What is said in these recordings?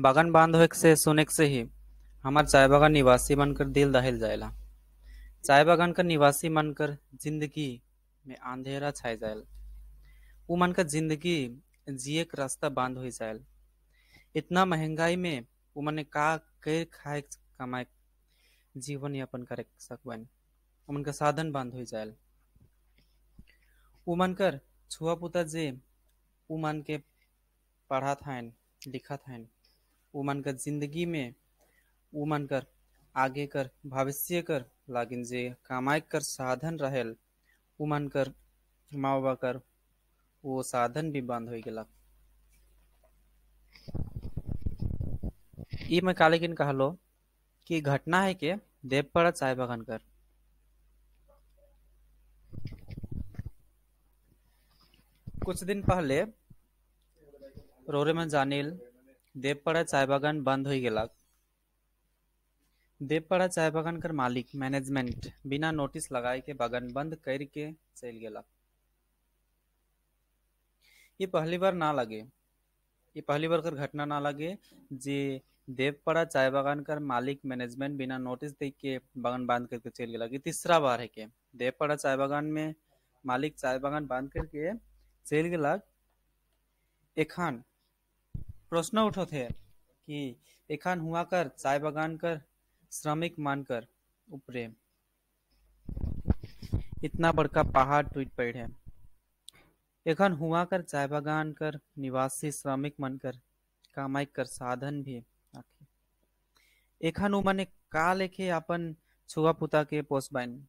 बागान बंद होए से सुनक से ही हमार चाय बागान निवासी बनकर दिल दहल जाएला चाय बागान का निवासी बनकर जिंदगी में अंधेरा छाए जाए वो मन का जिंदगी जिये का रास्ता बंद हो जाए इतना महंगाई में वो मन का कर खाए कमाए जीवन यापन कर सकबन उमन का साधन बंद हो जायल मन कर छुआ पुता जे उमन के पढ़ा था लिखा था ओमान कर जिंदगी में ओमान कर आगे कर भविष्य कर लागिन जे कमाए कर साधन रहेल ओमान कर माँ बाबा कर वो साधन भी बंद हो गया ये मैं काले किन कहलो कि घटना है के देव पड़ा चाय बगान कर कुछ दिन पहले रोरे में जानेल चाय बागान बंद हो গেলাক। देवपाड़ा चाय बगान कर मालिक मैनेजमेंट बिना नोटिस लगाए के बगान बंद करके चल गेला ये पहली बार ना लगे ये पहली बार कर घटना ना लगे जे देवपाड़ा चाय बगान कर मालिक मैनेजमेंट बिना नोटिस दे के बगान बंद करके चल गया ये तीसरा बार है के देवपाड़ा चाय बगान में मालिक चाय बगान बंद करके चल गया एखान प्रश्न उठो थे कि एखान हुआ कर चाय बगान कर श्रमिक मानकर उपरे इतना बड़का पहाड़ टूट पड़े है एखन हुआ कर चाय बगान कर निवासी श्रमिक मन कर कमाई कर साधन भी एखन मने का लेखे अपन छुआ पुता के पोसबाइन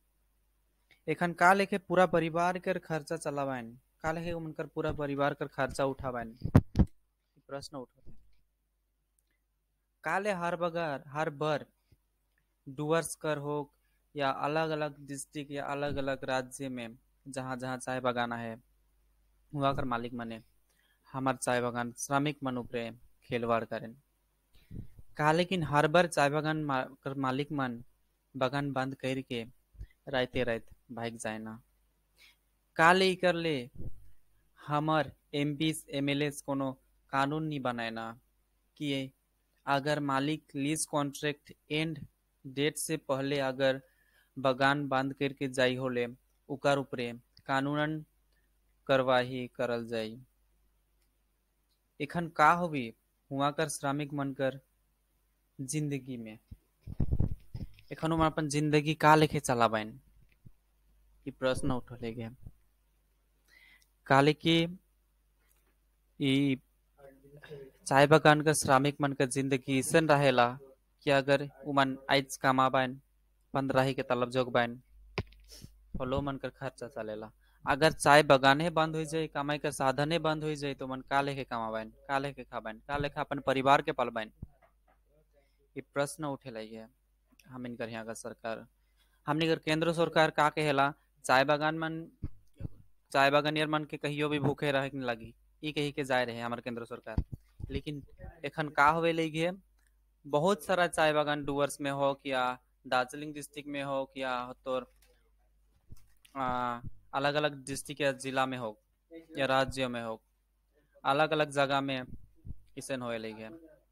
एखन का लेखे पूरा परिवार कर खर्चा चलावाइन का लेखे उनकर पूरा परिवार कर खर्चा उठावाइन प्रश्न उठवते काले हर बगर हर बर डुअर्स कर हो या अलग अलग डिस्ट्रिक्ट या अलग अलग राज्य में जहाँ जहाँ चाय बगाना है वहाँ कर मालिक मने हमार चाय बगान श्रमिक मन उपरे खेलवाड़ करें कहा लेकिन हर बार चाय बगान कर मालिक मन बगान बंद करके के रायते रायत भाग जाए ना कहा ले कर ले हमार M P M L S को कानून नहीं बनाना कि अगर मालिक लीज कॉन्ट्रैक्ट एंड डेट से पहले अगर बगान बंद करके जाई होले उकार उपरे कानूनन कार्यवाही करल जाई इखन का हो भी हुआ कर श्रमिक बनकर जिंदगी में इखन हम अपन जिंदगी का लेके चला बैन ये प्रश्न उठले लेगे काले की चाहे बगान कर श्रमिक मन कर जिंदगी ऐसा रहेला कि अगर उमन आज कमा बन पंद्रह के तलब जोग बन फलो मन कर खर्चा चलेला अगर चाय बगाने बंद हो जाए कमाई कर साधने बंद हो जाए तो मन का लेके कमाबाइन का लेके बन का लेके अपन परिवार के पल बन ये प्रश्न उठे लगे हम इनकर यहाँ का सरकार हमने कर केंद्र सरकार का कहला चाय बगान मन चाय बगानियर मन के कहियो भी भूखे रहे लगी ये कही के जा रहे हमारे केंद्र सरकार लेकिन एखन का हो गए बहुत सारा चाय बागान डुअर्स में हो या दार्जिलिंग डिस्ट्रिक्ट में हो या तो अलग अलग डिस्ट्रिक्ट या जिला में हो या राज्य में हो अलग अलग जगह में इसे हो गए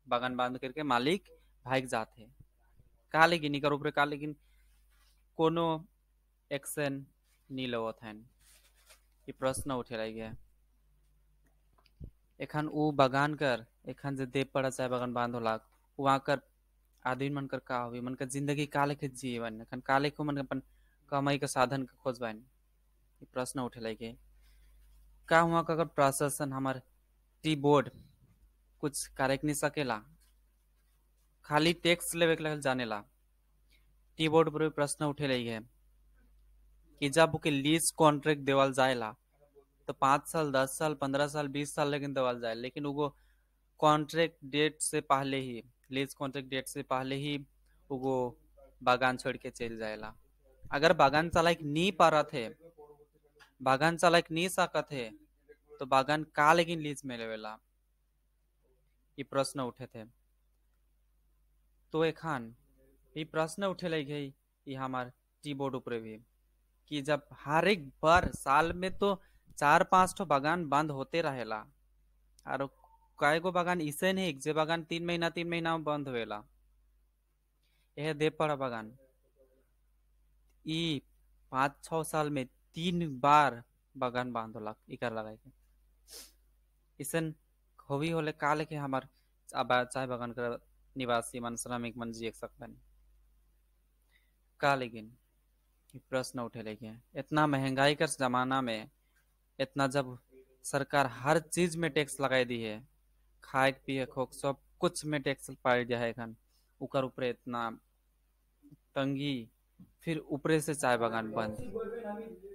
बागान बांध करके मालिक भाग जाते कहा लेकिन निकर ऊपर कहा लेकिन कोनो एक्शन नहीं लगत हैं ये प्रश्न उठे रह गया एखन उ बगान कर एखन जे देव पड़ा चाहे बगान बांध होलाक वहाँ कर आदमी मन कर का हुई मन कर जिंदगी का लेखे जीवन एखन का को मन अपन कमाई के साधन के खोज बन प्रश्न उठे लगे का हुआ का अगर प्रशासन हमार टी बोर्ड कुछ कार्य नहीं सकेला खाली टैक्स लेवे के लगल जानेला टी बोर्ड पर भी प्रश्न उठे लगे कि जब के लीज कॉन्ट्रैक्ट देवल जाएला तो पाँच साल दस साल पंद्रह साल बीस साल लेकिन दवा तो जाए लेकिन वो कॉन्ट्रैक्ट डेट से पहले ही लीज कॉन्ट्रैक्ट डेट से पहले ही वो बागान छोड़ के चल जाएगा अगर बागान चालक नहीं पा रहा थे बागान चालक नहीं सकत है तो बागान का लेकिन लीज में लेवेला ये प्रश्न उठे थे तो ये खान ये प्रश्न उठे लग गई ये हमारे टी बोर्ड ऊपर भी कि जब हर एक बार साल में तो चार पांच ठो बागान बंद होते रहेला और कई गो बागान ऐसे है जे बागान तीन महीना तीन महीना में बंद होएला यह देवपड़ा बागान ई पाँच छः साल में तीन बार बागान बांध होला इकर लगाए के इसन होवी होले काल के हमार चाय बागान कर निवासी मन श्रमिक मन जी सकते का लेकिन प्रश्न उठे लेके इतना महंगाई कर जमाना में इतना जब सरकार हर चीज में टैक्स लगाई दी है खाए पिए खोक सब कुछ में टैक्स पाई जाए है एखन ऊपर इतना तंगी फिर ऊपरे से चाय बागान बंद